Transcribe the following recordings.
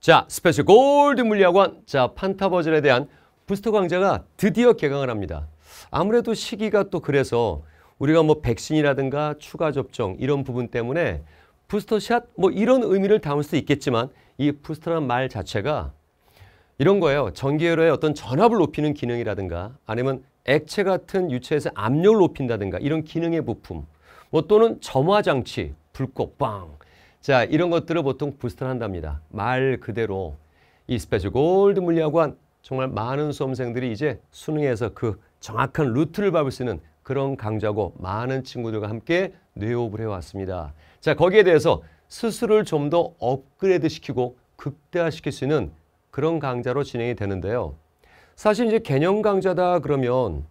자, 스페셜 골드 물리학원. 자, 판타 버전에 대한 부스터 강좌가 드디어 개강을 합니다. 아무래도 시기가 또 그래서 우리가 뭐 백신이라든가 추가 접종 이런 부분 때문에 부스터샷 뭐 이런 의미를 담을 수 있겠지만 이 부스터란 말 자체가 이런 거예요. 전기회로의 어떤 전압을 높이는 기능이라든가 아니면 액체 같은 유체에서 압력을 높인다든가 이런 기능의 부품 뭐 또는 점화 장치, 불꽃 빵 자, 이런 것들을 보통 부스터를 한답니다. 말 그대로 이 스페셜 골드 물리학원 정말 많은 수험생들이 이제 수능에서 그 정확한 루트를 밟을 수 있는 그런 강좌고 많은 친구들과 함께 뇌호흡을 해왔습니다. 자, 거기에 대해서 스스로를 좀 더 업그레이드 시키고 극대화시킬 수 있는 그런 강좌로 진행이 되는데요. 사실 이제 개념 강좌다 그러면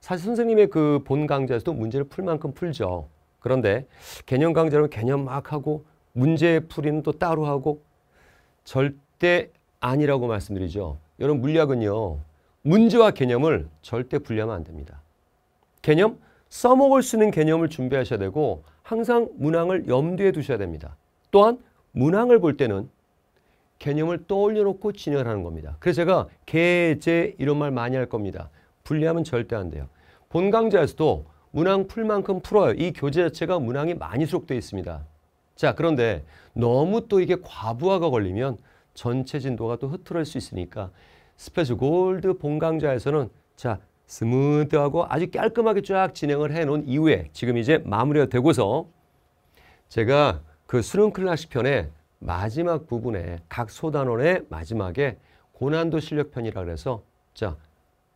사실 선생님의 그 본 강좌에서도 문제를 풀 만큼 풀죠. 그런데 개념 강좌는 개념 막 하고 문제 풀이는 또 따로 하고 절대 아니라고 말씀드리죠. 여러분 물리학은요. 문제와 개념을 절대 분리하면 안 됩니다. 개념? 써먹을 수 있는 개념을 준비하셔야 되고 항상 문항을 염두에 두셔야 됩니다. 또한 문항을 볼 때는 개념을 떠올려놓고 진열하는 겁니다. 그래서 제가 개제 이런 말 많이 할 겁니다. 분리하면 절대 안 돼요. 본 강좌에서도 문항 풀 만큼 풀어요. 이 교재 자체가 문항이 많이 수록되어 있습니다. 자 그런데 너무 또 이게 과부하가 걸리면 전체 진도가 또 흐트러질 수 있으니까 스페셜 골드 본강좌에서는 자 스무드하고 아주 깔끔하게 쫙 진행을 해놓은 이후에 지금 이제 마무리가 되고서 제가 그 수능 클래식 편의 마지막 부분에 각 소단원의 마지막에 고난도 실력편이라 그래서 자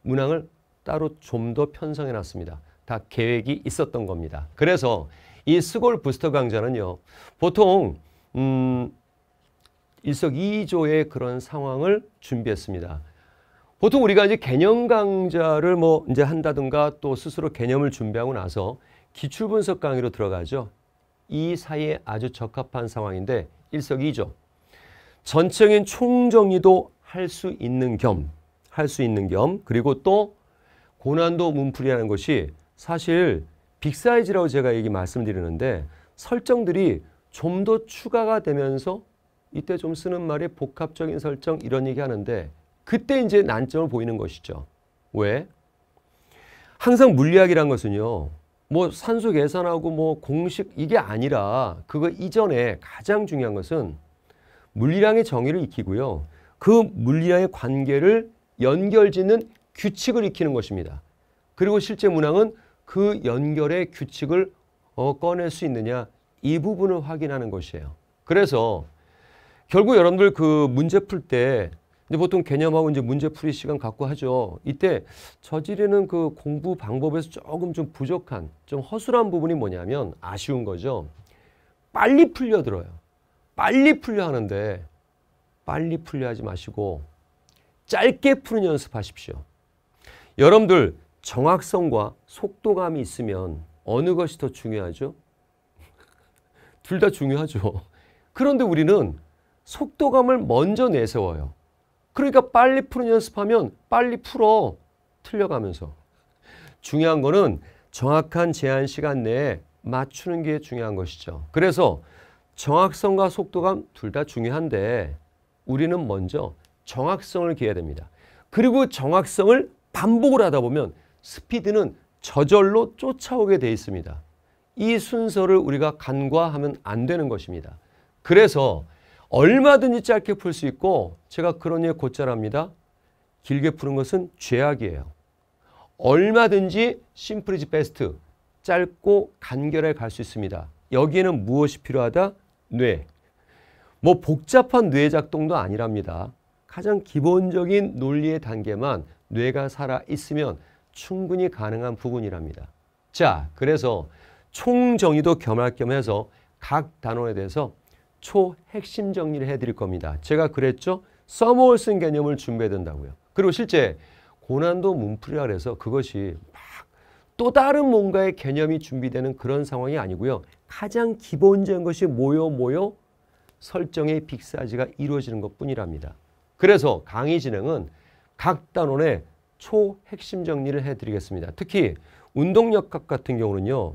문항을 따로 좀 더 편성해 놨습니다. 다 계획이 있었던 겁니다. 그래서 이 스골 부스터 강좌는요. 보통 음, 일석이조의 그런 상황을 준비했습니다. 보통 우리가 이제 개념 강좌를 뭐 이제 한다든가 또 스스로 개념을 준비하고 나서 기출 분석 강의로 들어가죠. 이 사이에 아주 적합한 상황인데 일석이조. 전적인 총정리도 할 수 있는 겸, 할 수 있는 겸, 그리고 또 고난도 문풀이라는 것이 사실 빅사이즈라고 제가 얘기 말씀드리는데 설정들이 좀 더 추가가 되면서 이때 좀 쓰는 말이 복합적인 설정 이런 얘기 하는데 그때 이제 난점을 보이는 것이죠. 왜? 항상 물리학이란 것은요. 뭐산소 계산하고 뭐 공식 이게 아니라 그거 이전에 가장 중요한 것은 물리량의 정의를 익히고요. 그 물리량의 관계를 연결짓는 규칙을 익히는 것입니다. 그리고 실제 문항은 그 연결의 규칙을 어, 꺼낼 수 있느냐 이 부분을 확인하는 것이에요. 그래서 결국 여러분들 그 문제 풀때 이제 보통 개념하고 이제 문제 풀이 시간 갖고 하죠. 이때 저지르는 그 공부 방법에서 조금 좀 부족한 좀 허술한 부분이 뭐냐면 아쉬운 거죠. 빨리 풀려 들어요. 빨리 풀려 하는데 빨리 풀려 하지 마시고 짧게 푸는 연습하십시오. 여러분들 정확성과 속도감이 있으면 어느 것이 더 중요하죠? 둘 다 중요하죠. 그런데 우리는 속도감을 먼저 내세워요. 그러니까 빨리 푸는 연습하면 빨리 풀어 틀려가면서. 중요한 거는 정확한 제한 시간 내에 맞추는 게 중요한 것이죠. 그래서 정확성과 속도감 둘 다 중요한데 우리는 먼저 정확성을 기해야 됩니다. 그리고 정확성을 반복을 하다 보면 스피드는 저절로 쫓아오게 돼 있습니다. 이 순서를 우리가 간과하면 안 되는 것입니다. 그래서 얼마든지 짧게 풀 수 있고 제가 그런 일 곧잘합니다. 길게 푸는 것은 죄악이에요. 얼마든지 심플 이즈 베스트 짧고 간결하게 갈수 있습니다. 여기에는 무엇이 필요하다? 뇌. 뭐 복잡한 뇌 작동도 아니랍니다. 가장 기본적인 논리의 단계만 뇌가 살아 있으면 충분히 가능한 부분이랍니다. 자, 그래서 총정의도 겸할 겸해서 각 단어에 대해서 초핵심 정리를 해드릴 겁니다. 제가 그랬죠? 써머올슨 개념을 준비해야 된다고요. 그리고 실제 고난도 문풀이라 그서 그것이 막 또 다른 뭔가의 개념이 준비되는 그런 상황이 아니고요. 가장 기본적인 것이 모여 모여 설정의 빅사이즈가 이루어지는 것뿐이랍니다. 그래서 강의 진행은 각 단원의 초핵심 정리를 해드리겠습니다. 특히 운동역학 같은 경우는요.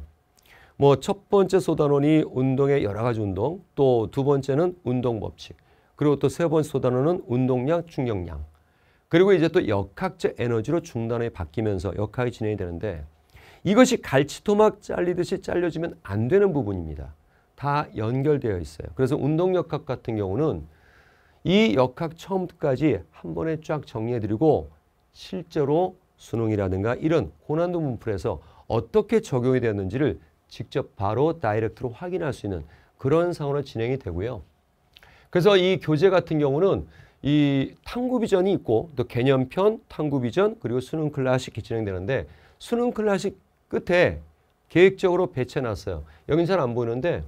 뭐 첫 번째 소단원이 운동의 여러 가지 운동, 또 두 번째는 운동 법칙, 그리고 또 세 번째 소단원은 운동량, 충격량, 그리고 이제 또 역학적 에너지로 중단원 바뀌면서 역학이 진행이 되는데 이것이 갈치토막 잘리듯이 잘려지면 안 되는 부분입니다. 다 연결되어 있어요. 그래서 운동역학 같은 경우는 이 역학 처음까지 부터한 번에 쫙 정리해드리고 실제로 수능이라든가 이런 고난도 문풀에서 어떻게 적용이 되었는지를 직접 바로 다이렉트로 확인할 수 있는 그런 상황으로 진행이 되고요. 그래서 이 교재 같은 경우는 이 탐구 비전이 있고 또 개념편, 탐구 비전 그리고 수능 클래식 진행되는데 수능 클래식 끝에 계획적으로 배치해놨어요. 여긴 잘안 보이는데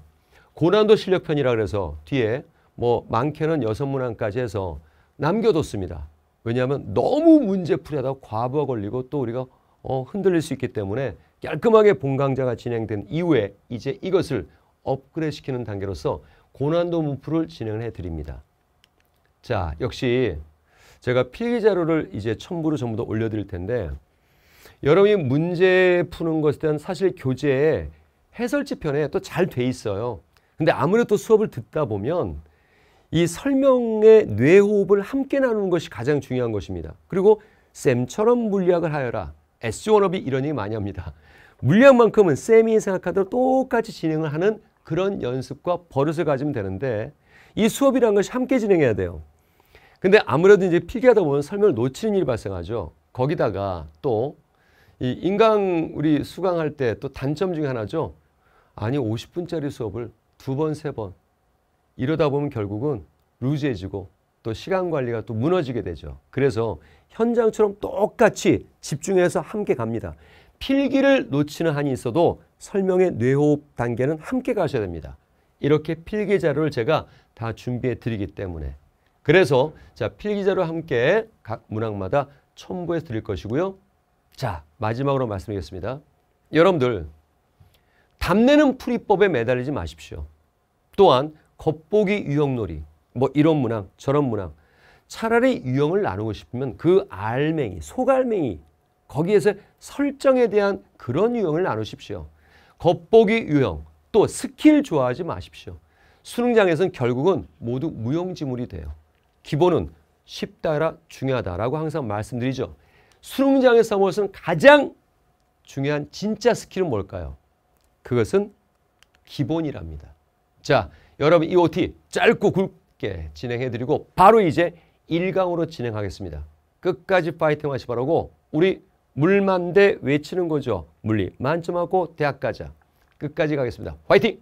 고난도 실력편이라 그래서 뒤에 뭐 많게는 여섯 문항까지 해서 남겨뒀습니다. 왜냐하면 너무 문제풀이하다 과부하 걸리고 또 우리가 어, 흔들릴 수 있기 때문에 깔끔하게 본강좌가 진행된 이후에 이제 이것을 업그레이드 시키는 단계로서 고난도 문풀을 진행 해드립니다. 자, 역시 제가 필기 자료를 이제 첨부로 전부 다 올려드릴 텐데 여러분이 문제 푸는 것에 대한 사실 교재에 해설지편에 또 잘 돼 있어요. 근데 아무래도 수업을 듣다 보면 이 설명의 뇌호흡을 함께 나누는 것이 가장 중요한 것입니다. 그리고 쌤처럼 물리학을 하여라. s 원업이 이런 얘기 많이 합니다. 물리학만큼은 쌤이 생각하도록 똑같이 진행을 하는 그런 연습과 버릇을 가지면 되는데 이 수업이라는 것이 함께 진행해야 돼요. 근데 아무래도 이제 필기하다 보면 설명을 놓치는 일이 발생하죠. 거기다가 또 이 인강 우리 수강할 때 또 단점 중에 하나죠. 아니 50분짜리 수업을 두 번, 세 번, 이러다 보면 결국은 루즈해지고 또 시간 관리가 또 무너지게 되죠. 그래서 현장처럼 똑같이 집중해서 함께 갑니다. 필기를 놓치는 한이 있어도 설명의 뇌호흡 단계는 함께 가셔야 됩니다. 이렇게 필기 자료를 제가 다 준비해 드리기 때문에 그래서 자 필기 자료 함께 각 문항마다 첨부해 드릴 것이고요. 자 마지막으로 말씀드리겠습니다. 여러분들 답내는 풀이법에 매달리지 마십시오. 또한 겉보기 유형놀이 뭐 이런 문항 저런 문항 차라리 유형을 나누고 싶으면 그 알맹이 소갈맹이 거기에서 설정에 대한 그런 유형을 나누십시오. 겉보기 유형 또 스킬 좋아하지 마십시오. 수능장에서는 결국은 모두 무용지물이 돼요. 기본은 쉽다라 중요하다라고 항상 말씀드리죠. 수능장에서움에은 가장 중요한 진짜 스킬은 뭘까요? 그것은 기본이랍니다. 자, 여러분 EOT 짧고 굵게 진행해드리고 바로 이제 1강으로 진행하겠습니다. 끝까지 파이팅 하시 바라고 우리 물만대 외치는 거죠. 물리 만점하고 대학 가자. 끝까지 가겠습니다. 화이팅!